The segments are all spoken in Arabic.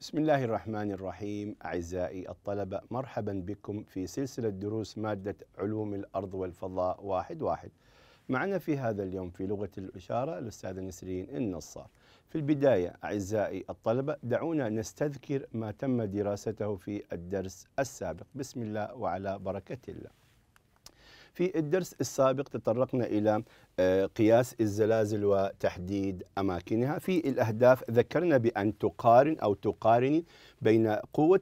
بسم الله الرحمن الرحيم أعزائي الطلبة مرحبا بكم في سلسلة دروس مادة علوم الأرض والفضاء واحد واحد معنا في هذا اليوم في لغة الإشارة الأستاذ نسرين النصار في البداية أعزائي الطلبة دعونا نستذكر ما تم دراسته في الدرس السابق بسم الله وعلى بركة الله في الدرس السابق تطرقنا إلى آه، قياس الزلازل وتحديد أماكنها في الأهداف ذكرنا بأن تقارن أو تقارني بين قوة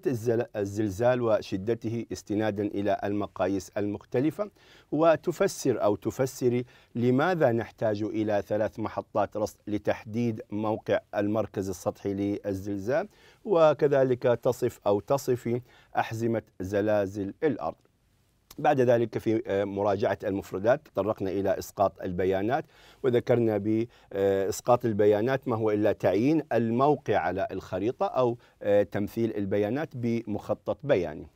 الزلزال وشدته استنادا إلى المقاييس المختلفة وتفسر أو تفسري لماذا نحتاج إلى ثلاث محطات رصد لتحديد موقع المركز السطحي للزلزال وكذلك تصف أو تصفي أحزمة زلازل الأرض بعد ذلك في آه، مراجعة المفردات تطرقنا إلى إسقاط البيانات وذكرنا بإسقاط آه، البيانات ما هو إلا تعيين الموقع على الخريطة أو آه، تمثيل البيانات بمخطط بياني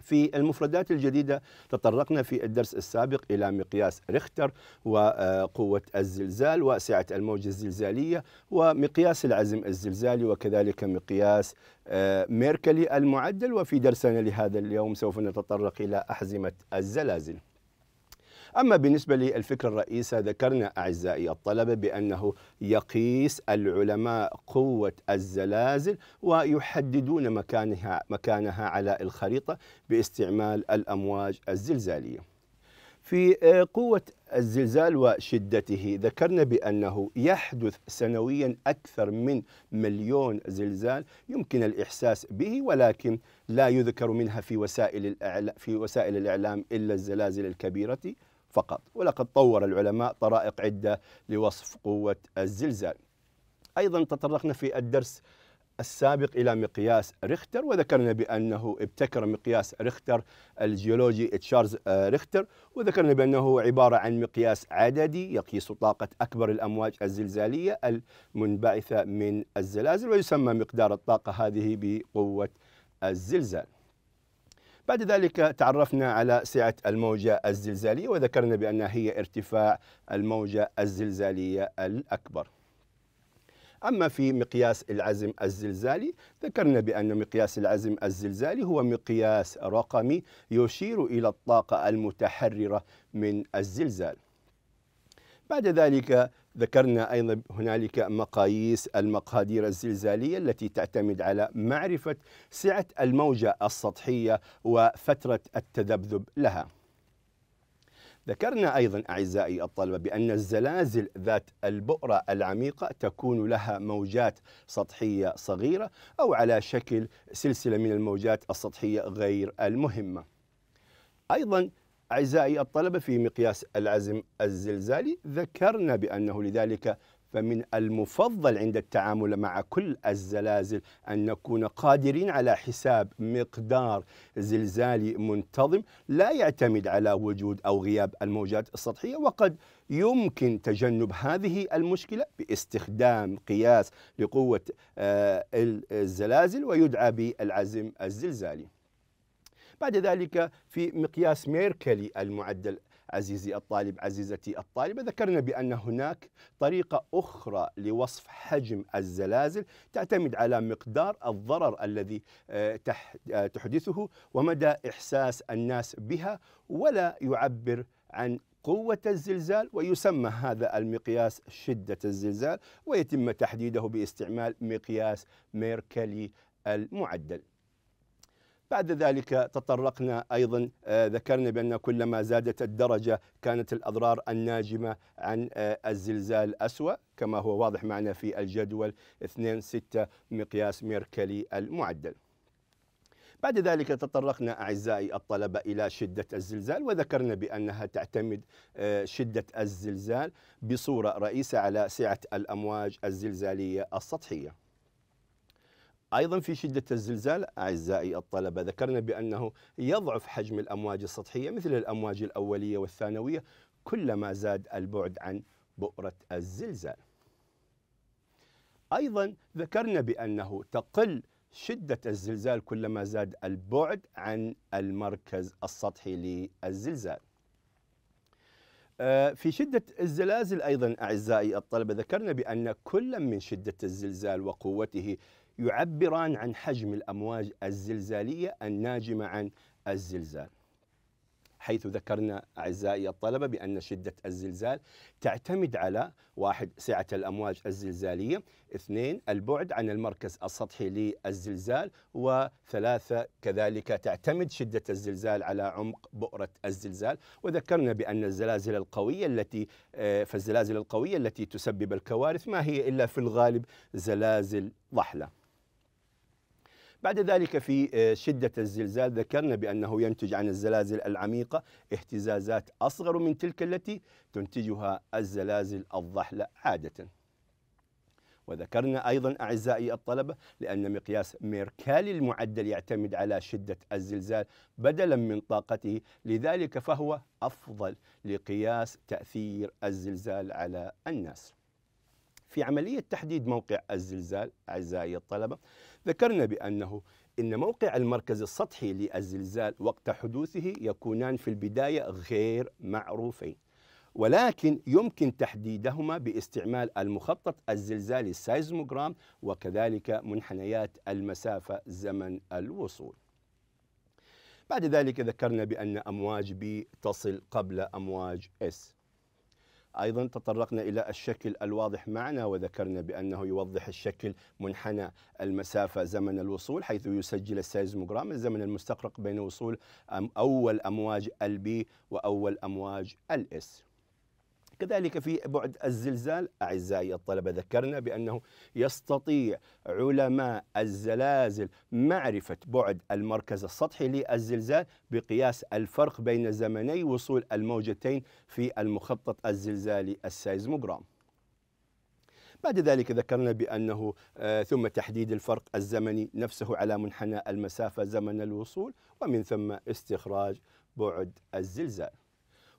في المفردات الجديدة تطرقنا في الدرس السابق إلى مقياس ريختر وقوة الزلزال وسعة الموجة الزلزالية ومقياس العزم الزلزالي وكذلك مقياس آه، ميركلي المعدل وفي درسنا لهذا اليوم سوف نتطرق إلى أحزمة الزلازل أما بالنسبة للفكرة الرئيسة ذكرنا أعزائي الطلبة بأنه يقيس العلماء قوة الزلازل ويحددون مكانها, مكانها على الخريطة باستعمال الأمواج الزلزالية في آه، قوة الزلزال وشدته ذكرنا بأنه يحدث سنويا أكثر من مليون زلزال يمكن الإحساس به ولكن لا يذكر منها في وسائل, في وسائل الإعلام إلا الزلازل الكبيرة فقط ولقد طور العلماء طرائق عدة لوصف قوة الزلزال أيضا تطرقنا في الدرس السابق إلى مقياس ريختر وذكرنا بأنه ابتكر مقياس ريختر الجيولوجي تشارلز آه، ريختر وذكرنا بأنه عبارة عن مقياس عددي يقيس طاقة أكبر الأمواج الزلزالية المنبعثة من الزلازل ويسمى مقدار الطاقة هذه بقوة الزلزال بعد ذلك تعرفنا على سعة الموجة الزلزالية وذكرنا بأنها هي ارتفاع الموجة الزلزالية الأكبر أما في مقياس العزم الزلزالي ذكرنا بأن مقياس العزم الزلزالي هو مقياس رقمي يشير إلى الطاقة المتحررة من الزلزال بعد ذلك ذكرنا أيضا هنالك مقاييس المقادير الزلزالية التي تعتمد على معرفة سعة الموجة السطحية وفترة التذبذب لها ذكرنا أيضا أعزائي الطلبة بأن الزلازل ذات البؤرة العميقة تكون لها موجات سطحية صغيرة أو على شكل سلسلة من الموجات السطحية غير المهمة أيضا أعزائي الطلبة في مقياس العزم الزلزالي ذكرنا بأنه لذلك فمن المفضل عند التعامل مع كل الزلازل أن نكون قادرين على حساب مقدار زلزالي منتظم لا يعتمد على وجود أو غياب الموجات السطحية وقد يمكن تجنب هذه المشكلة باستخدام قياس لقوة آه، الزلازل ويدعى بالعزم الزلزالي بعد ذلك في مقياس ميركلي المعدل عزيزي الطالب عزيزتي الطالبة ذكرنا بأن هناك طريقة أخرى لوصف حجم الزلازل تعتمد على مقدار الضرر الذي آه، آه، تحدثه ومدى إحساس الناس بها ولا يعبر عن قوة الزلزال ويسمى هذا المقياس شدة الزلزال ويتم تحديده باستعمال مقياس ميركلي المعدل بعد ذلك تطرقنا أيضا آه، ذكرنا بأن كلما زادت الدرجة كانت الأضرار الناجمة عن آه، الزلزال أسوأ كما هو واضح معنا في الجدول 2.6 مقياس ميركلي المعدل بعد ذلك تطرقنا أعزائي الطلبة إلى شدة الزلزال وذكرنا بأنها تعتمد آه، شدة الزلزال بصورة رئيسة على سعة الأمواج الزلزالية السطحية أيضا في شدة الزلزال أعزائي الطلبة ذكرنا بأنه يضعف حجم الأمواج السطحية مثل الأمواج الأولية والثانوية كلما زاد البعد عن بؤرة الزلزال أيضا ذكرنا بأنه تقل شدة الزلزال كلما زاد البعد عن المركز السطحي للزلزال آه، في شدة الزلازل أيضا أعزائي الطلبة ذكرنا بأن كل من شدة الزلزال وقوته يعبران عن حجم الأمواج الزلزالية الناجمة عن الزلزال حيث ذكرنا أعزائي الطلبة بأن شدة الزلزال تعتمد على واحد سعة الأمواج الزلزالية اثنين البعد عن المركز السطحي للزلزال وثلاثة كذلك تعتمد شدة الزلزال على عمق بؤرة الزلزال وذكرنا بأن الزلازل القوية التي آه، فالزلازل القوية التي تسبب الكوارث ما هي إلا في الغالب زلازل ضحلة بعد ذلك في آه، شدة الزلزال ذكرنا بأنه ينتج عن الزلازل العميقة اهتزازات أصغر من تلك التي تنتجها الزلازل الضحلة عادة وذكرنا أيضا أعزائي الطلبة لأن مقياس ميركالي المعدل يعتمد على شدة الزلزال بدلا من طاقته لذلك فهو أفضل لقياس تأثير الزلزال على الناس في عملية تحديد موقع الزلزال أعزائي الطلبة ذكرنا بأنه إن موقع المركز السطحي للزلزال وقت حدوثه يكونان في البداية غير معروفين ولكن يمكن تحديدهما باستعمال المخطط الزلزالي السايزموغرام وكذلك منحنيات المسافة زمن الوصول بعد ذلك ذكرنا بأن أمواج بي تصل قبل أمواج S أيضا تطرقنا إلى الشكل الواضح معنا وذكرنا بأنه يوضح الشكل منحنى المسافة زمن الوصول حيث يسجل السيزموغرام الزمن المستغرق بين وصول أول أمواج البي وأول أمواج الاس كذلك في بعد الزلزال أعزائي الطلبة ذكرنا بأنه يستطيع علماء الزلازل معرفة بعد المركز السطحي للزلزال بقياس الفرق بين زمني وصول الموجتين في المخطط الزلزالي السيزموغرام بعد ذلك ذكرنا بأنه آه، ثم تحديد الفرق الزمني نفسه على منحنى المسافة زمن الوصول ومن ثم استخراج بعد الزلزال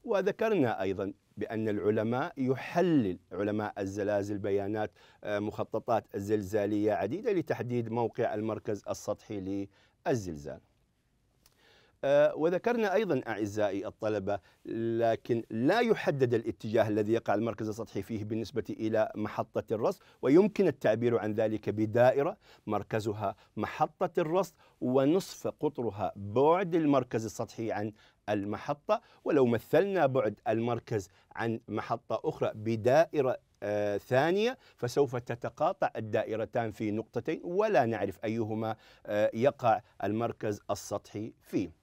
وذكرنا أيضا بأن العلماء يحلل علماء الزلازل بيانات آه، مخططات الزلزالية عديدة لتحديد موقع المركز السطحي للزلزال آه، وذكرنا أيضا أعزائي الطلبة لكن لا يحدد الاتجاه الذي يقع المركز السطحي فيه بالنسبة إلى محطة الرصد ويمكن التعبير عن ذلك بدائرة مركزها محطة الرصد ونصف قطرها بعد المركز السطحي عن المحطة ولو مثلنا بعد المركز عن محطة أخرى بدائرة آه ثانية فسوف تتقاطع الدائرتان في نقطتين ولا نعرف أيهما آه يقع المركز السطحي فيه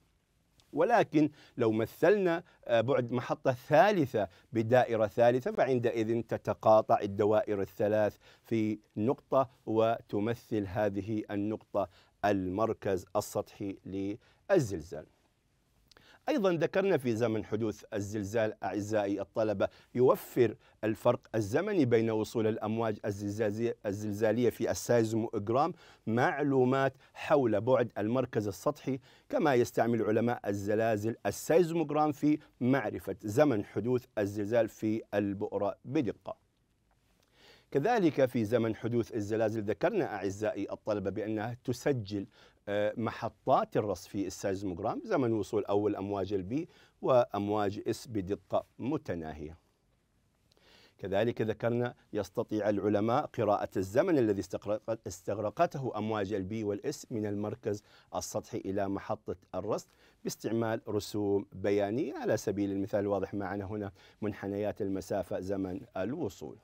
ولكن لو مثلنا آه، بعد محطة ثالثة بدائرة ثالثة فعندئذ تتقاطع الدوائر الثلاث في نقطة وتمثل هذه النقطة المركز السطحي للزلزال أيضا ذكرنا في زمن حدوث الزلزال أعزائي الطلبة يوفر الفرق الزمني بين وصول الأمواج الزلزالية في السايزموجرام معلومات حول بعد المركز السطحي كما يستعمل علماء الزلازل السايزموجرام في معرفة زمن حدوث الزلزال في البؤرة بدقة كذلك في زمن حدوث الزلازل ذكرنا أعزائي الطلبة بأنها تسجل محطات الرص في السيزموغرام زمن وصول أول أمواج البي وأمواج اس بدقة متناهية كذلك ذكرنا يستطيع العلماء قراءة الزمن الذي استغرقته أمواج البي والإس من المركز السطحي إلى محطة الرصد باستعمال رسوم بيانية على سبيل المثال واضح معنا هنا منحنيات المسافة زمن الوصول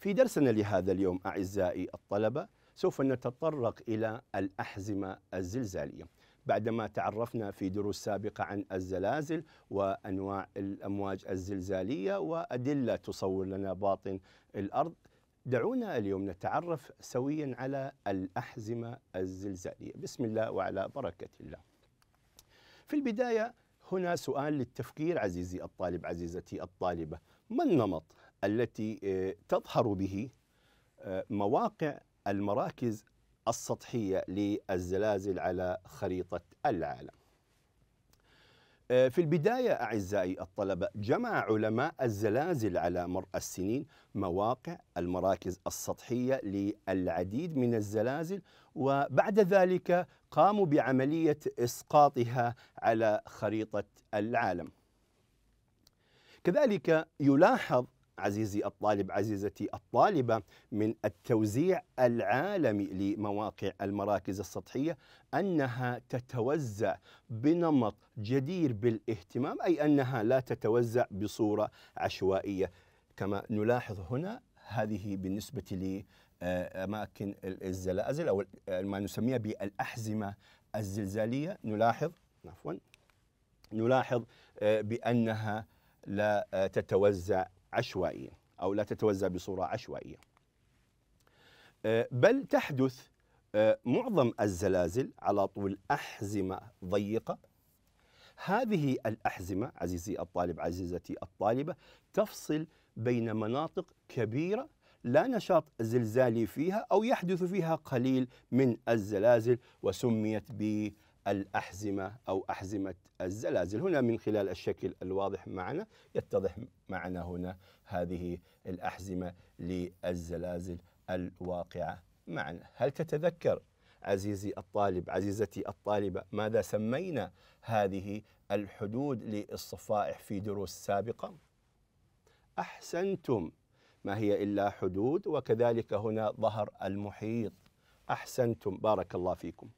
في درسنا لهذا اليوم أعزائي الطلبة سوف نتطرق إلى الأحزمة الزلزالية بعدما تعرفنا في دروس سابقة عن الزلازل وأنواع الأمواج الزلزالية وأدلة تصور لنا باطن الأرض دعونا اليوم نتعرف سويا على الأحزمة الزلزالية بسم الله وعلى بركة الله في البداية هنا سؤال للتفكير عزيزي الطالب عزيزتي الطالبة ما النمط التي آه، تظهر به آه، مواقع المراكز السطحية للزلازل على خريطة العالم آه، في البداية أعزائي الطلبة جمع علماء الزلازل على مر السنين مواقع المراكز السطحية للعديد من الزلازل وبعد ذلك قاموا بعملية إسقاطها على خريطة العالم كذلك يلاحظ عزيزي الطالب عزيزتي الطالبة من التوزيع العالمي لمواقع المراكز السطحية أنها تتوزع بنمط جدير بالاهتمام أي أنها لا تتوزع بصورة عشوائية كما نلاحظ هنا هذه بالنسبة لي أماكن الزلازل أو ما نسميها بالأحزمة الزلزالية نلاحظ عفوا نلاحظ آه، بأنها لا تتوزع عشوائيا أو لا تتوزع بصورة عشوائية آه، بل تحدث آه، معظم الزلازل على طول أحزمة ضيقة هذه الأحزمة عزيزي الطالب عزيزتي الطالبة تفصل بين مناطق كبيرة لا نشاط زلزالي فيها أو يحدث فيها قليل من الزلازل وسميت بالزلازل الأحزمة أو أحزمة الزلازل هنا من خلال الشكل الواضح معنا يتضح معنا هنا هذه الأحزمة للزلازل الواقعة معنا هل تتذكر عزيزي الطالب عزيزتي الطالبة ماذا سمينا هذه الحدود للصفائح في دروس سابقة أحسنتم ما هي إلا حدود وكذلك هنا ظهر المحيط أحسنتم بارك الله فيكم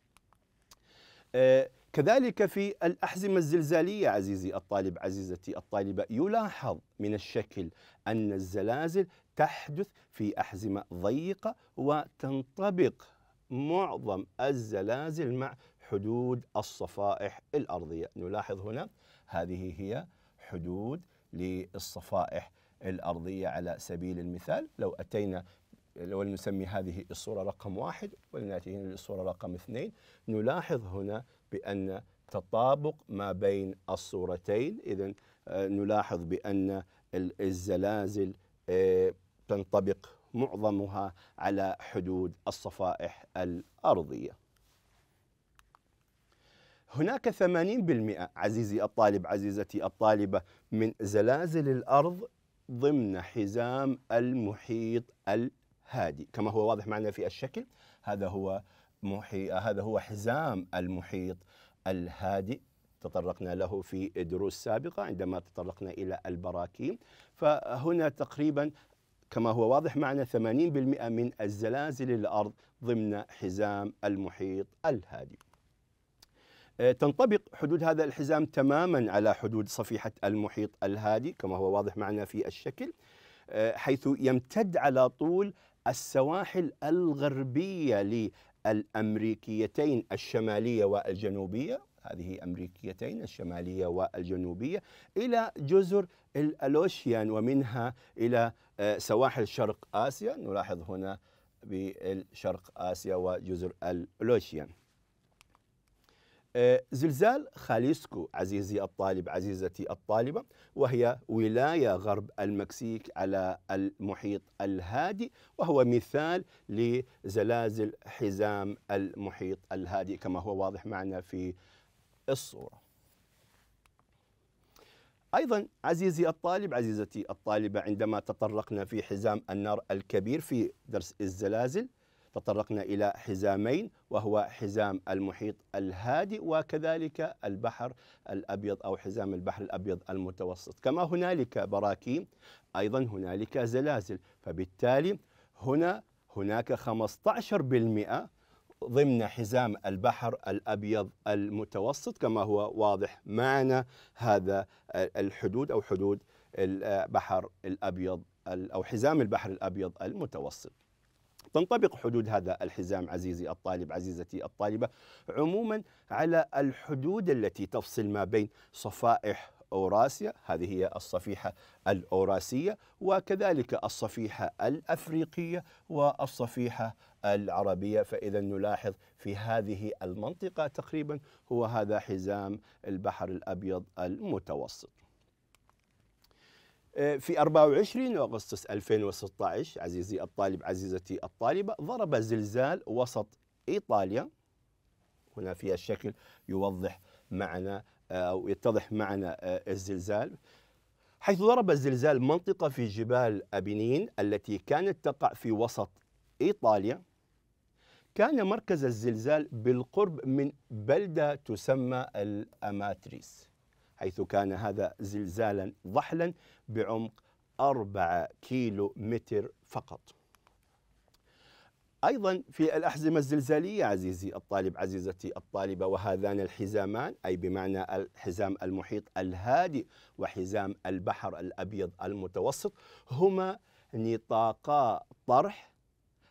آه، كذلك في الأحزمة الزلزالية عزيزي الطالب عزيزتي الطالبة يلاحظ من الشكل أن الزلازل تحدث في أحزمة ضيقة وتنطبق معظم الزلازل مع حدود الصفائح الأرضية نلاحظ هنا هذه هي حدود للصفائح الأرضية على سبيل المثال لو أتينا ولنسمي هذه الصورة رقم واحد ولنأتي للصورة رقم اثنين نلاحظ هنا بأن تطابق ما بين الصورتين إذا آه، نلاحظ بأن الزلازل آه، تنطبق معظمها على حدود الصفائح الأرضية هناك 80% عزيزي الطالب عزيزتي الطالبة من زلازل الأرض ضمن حزام المحيط هادي كما هو واضح معنا في الشكل هذا هو محي... هذا هو حزام المحيط الهادئ تطرقنا له في دروس سابقة عندما تطرقنا إلى البراكين فهنا تقريبا كما هو واضح معنا 80% من الزلازل الأرض ضمن حزام المحيط الهادئ آه، تنطبق حدود هذا الحزام تماما على حدود صفيحة المحيط الهادي كما هو واضح معنا في الشكل آه، حيث يمتد على طول السواحل الغربية للأمريكيتين الشمالية والجنوبية هذه أمريكيتين الشمالية والجنوبية إلى جزر الألوشيان ومنها إلى آه، سواحل شرق آسيا نلاحظ هنا بالشرق آسيا وجزر الألوشيان زلزال خاليسكو عزيزي الطالب عزيزتي الطالبة وهي ولاية غرب المكسيك على المحيط الهادي وهو مثال لزلازل حزام المحيط الهادي كما هو واضح معنا في الصورة أيضا عزيزي الطالب عزيزتي الطالبة عندما تطرقنا في حزام النار الكبير في درس الزلازل تطرقنا إلى حزامين وهو حزام المحيط الهادئ وكذلك البحر الأبيض أو حزام البحر الأبيض المتوسط كما هنالك براكين أيضا هنالك زلازل فبالتالي هنا هناك 15% ضمن حزام البحر الأبيض المتوسط كما هو واضح معنا هذا الحدود أو حدود البحر الأبيض أو حزام البحر الأبيض المتوسط تنطبق حدود هذا الحزام عزيزي الطالب عزيزتي الطالبة عموما على الحدود التي تفصل ما بين صفائح أوراسيا هذه هي الصفيحة الأوراسية وكذلك الصفيحة الأفريقية والصفيحة العربية فإذا نلاحظ في هذه المنطقة تقريبا هو هذا حزام البحر الأبيض المتوسط آه، في 24 أغسطس 2016 عزيزي الطالب عزيزتي الطالبة ضرب زلزال وسط إيطاليا هنا في الشكل يوضح معنا آه، أو يتضح معنا آه، الزلزال حيث ضرب الزلزال منطقة في جبال أبينين التي كانت تقع في وسط إيطاليا كان مركز الزلزال بالقرب من بلدة تسمى الأماتريس حيث كان هذا زلزالا ضحلا بعمق 4 كيلو متر فقط أيضا في الأحزمة الزلزالية عزيزي الطالب عزيزتي الطالبة وهذان الحزامان أي بمعنى الحزام المحيط الهادئ وحزام البحر الأبيض المتوسط هما نطاقا طرح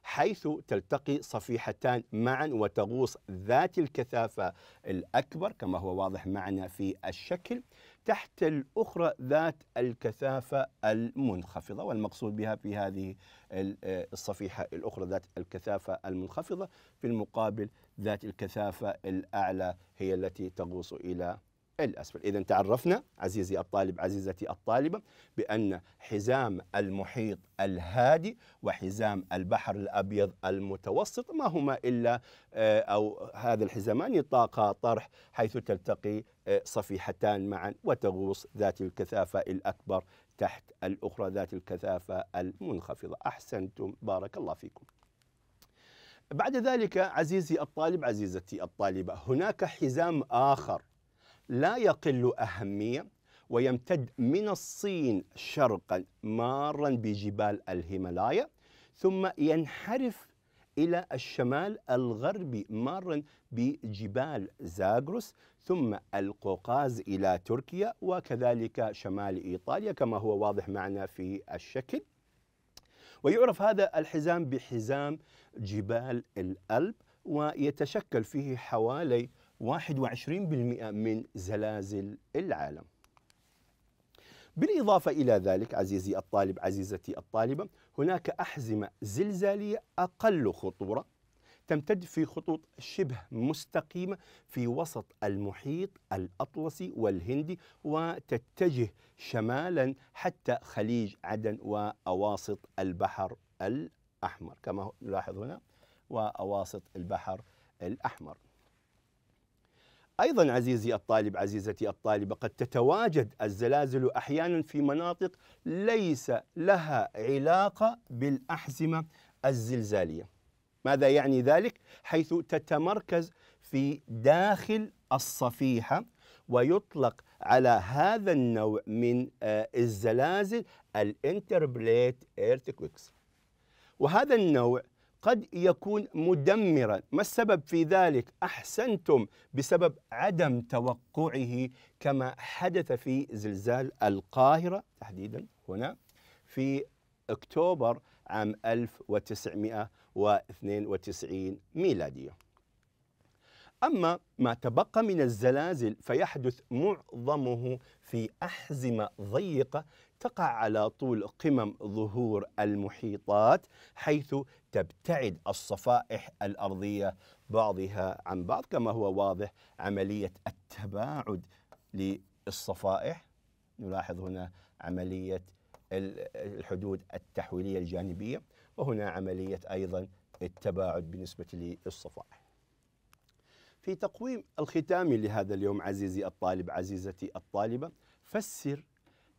حيث تلتقي صفيحتان معا وتغوص ذات الكثافة الأكبر كما هو واضح معنا في الشكل تحت الأخرى ذات الكثافة المنخفضة والمقصود بها في هذه آه، الصفيحة الأخرى ذات الكثافة المنخفضة في المقابل ذات الكثافة الأعلى هي التي تغوص إلى الأسفل إذا تعرفنا عزيزي الطالب عزيزتي الطالبة بأن حزام المحيط الهادي وحزام البحر الأبيض المتوسط ما هما إلا آه، أو هذا الحزامان طاقة طرح حيث تلتقي آه، صفيحتان معا وتغوص ذات الكثافة الأكبر تحت الأخرى ذات الكثافة المنخفضة أحسنتم بارك الله فيكم بعد ذلك عزيزي الطالب عزيزتي الطالبة هناك حزام آخر لا يقل أهمية ويمتد من الصين شرقا مارا بجبال الهيمالايا ثم ينحرف إلى الشمال الغربي مارا بجبال زاغروس ثم القوقاز إلى تركيا وكذلك شمال إيطاليا كما هو واضح معنا في الشكل ويعرف هذا الحزام بحزام جبال الألب ويتشكل فيه حوالي 21% من زلازل العالم بالإضافة إلى ذلك عزيزي الطالب عزيزتي الطالبة هناك أحزمة زلزالية أقل خطورة تمتد في خطوط شبه مستقيمة في وسط المحيط الأطلسي والهندي وتتجه شمالا حتى خليج عدن وأواسط البحر الأحمر كما نلاحظ هنا وأواسط البحر الأحمر أيضا عزيزي الطالب عزيزتي الطالبة قد تتواجد الزلازل أحيانا في مناطق ليس لها علاقة بالأحزمة الزلزالية ماذا يعني ذلك؟ حيث تتمركز في داخل الصفيحة ويطلق على هذا النوع من آه، الزلازل الانتربليت ايرتكويكس وهذا النوع قد يكون مدمرا ما السبب في ذلك احسنتم بسبب عدم توقعه كما حدث في زلزال القاهره تحديدا هنا في اكتوبر عام 1992 ميلاديه أما ما تبقى من الزلازل فيحدث معظمه في أحزمة ضيقة تقع على طول قمم ظهور المحيطات حيث تبتعد الصفائح الأرضية بعضها عن بعض كما هو واضح عملية التباعد للصفائح نلاحظ هنا عملية الحدود التحويلية الجانبية وهنا عملية أيضا التباعد بالنسبة للصفائح في تقويم الختامي لهذا اليوم عزيزي الطالب عزيزتي الطالبة فسر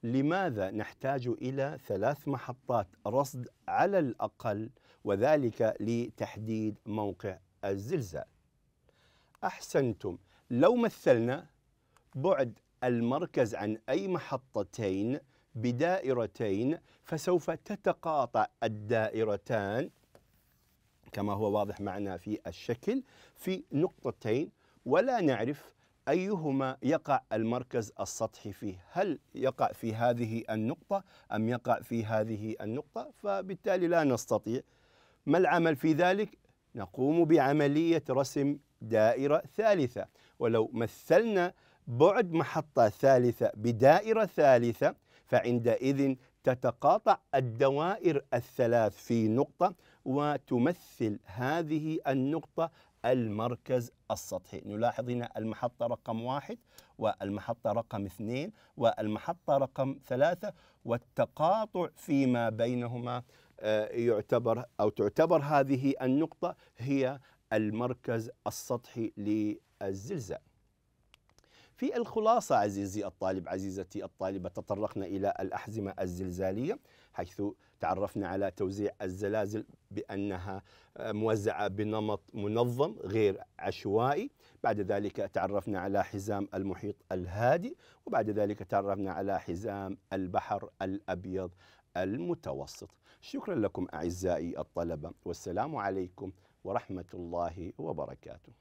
لماذا نحتاج إلى ثلاث محطات رصد على الأقل وذلك لتحديد موقع الزلزال أحسنتم لو مثلنا بعد المركز عن أي محطتين بدائرتين فسوف تتقاطع الدائرتان كما هو واضح معنا في الشكل في نقطتين ولا نعرف أيهما يقع المركز السطحي فيه هل يقع في هذه النقطة أم يقع في هذه النقطة فبالتالي لا نستطيع ما العمل في ذلك نقوم بعملية رسم دائرة ثالثة ولو مثلنا بعد محطة ثالثة بدائرة ثالثة فعندئذ تتقاطع الدوائر الثلاث في نقطة وتمثل هذه النقطة المركز السطحي نلاحظ هنا المحطة رقم واحد والمحطة رقم اثنين والمحطة رقم ثلاثة والتقاطع فيما بينهما آه، يعتبر أو تعتبر هذه النقطة هي المركز السطحي للزلزال في الخلاصة عزيزي الطالب عزيزتي الطالبة تطرقنا إلى الأحزمة الزلزالية حيث تعرفنا على توزيع الزلازل بأنها آه، موزعة بنمط منظم غير عشوائي بعد ذلك تعرفنا على حزام المحيط الهادي وبعد ذلك تعرفنا على حزام البحر الأبيض المتوسط شكرا لكم أعزائي الطلبة والسلام عليكم ورحمة الله وبركاته